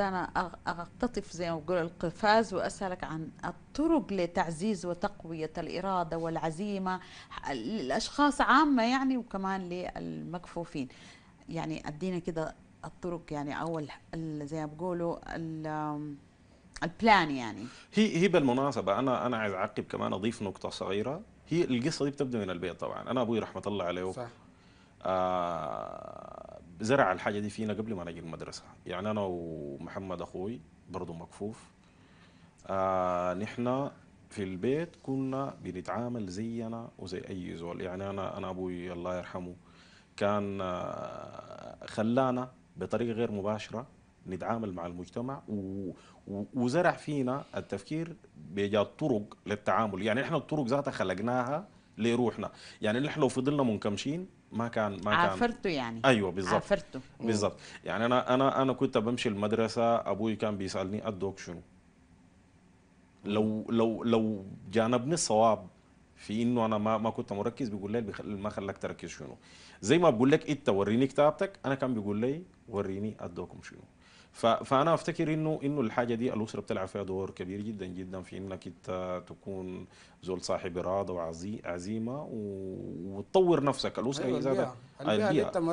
أنا أقتطف زي ما بقول القفاز وأسألك عن الطرق لتعزيز وتقوية الإرادة والعزيمة للأشخاص عامة يعني وكمان للمكفوفين يعني أدينا كده الطرق يعني أول زي ما بقولوا البلان يعني هي هي بالمناسبة أنا أنا عايز أعقب كمان أضيف نقطة صغيرة هي القصة دي بتبدأ من البيت طبعا أنا أبوي رحمة الله عليه صح آه زرع الحاجه دي فينا قبل ما نجي المدرسه يعني انا ومحمد اخوي برضه مكفوف آه نحن في البيت كنا بنتعامل زينا وزي اي زول يعني انا انا ابوي الله يرحمه كان آه خلانا بطريقه غير مباشره نتعامل مع المجتمع و... وزرع فينا التفكير بايجاد طرق للتعامل يعني احنا الطرق ذاتها خلقناها لروحنا يعني نحن لو فضلنا منكمشين ما كان ما كان عفرته يعني ايوه بالظبط عفرته بالظبط يعني انا انا انا كنت بمشي المدرسه ابوي كان بيسالني ادوك شنو لو لو لو جانبني الصواب في انه انا ما ما كنت مركز بيقول لي ما خلاك تركز شنو زي ما بقول لك انت وريني كتابتك انا كان بيقول لي وريني ادوكم شنو فانا افتكر انه انه الحاجه دي الاسره بتلعب فيها دور كبير جدا جدا في انك انت تكون زول صاحب اراده وعزيمه وتطور نفسك الاسره أيوة، هي البيئه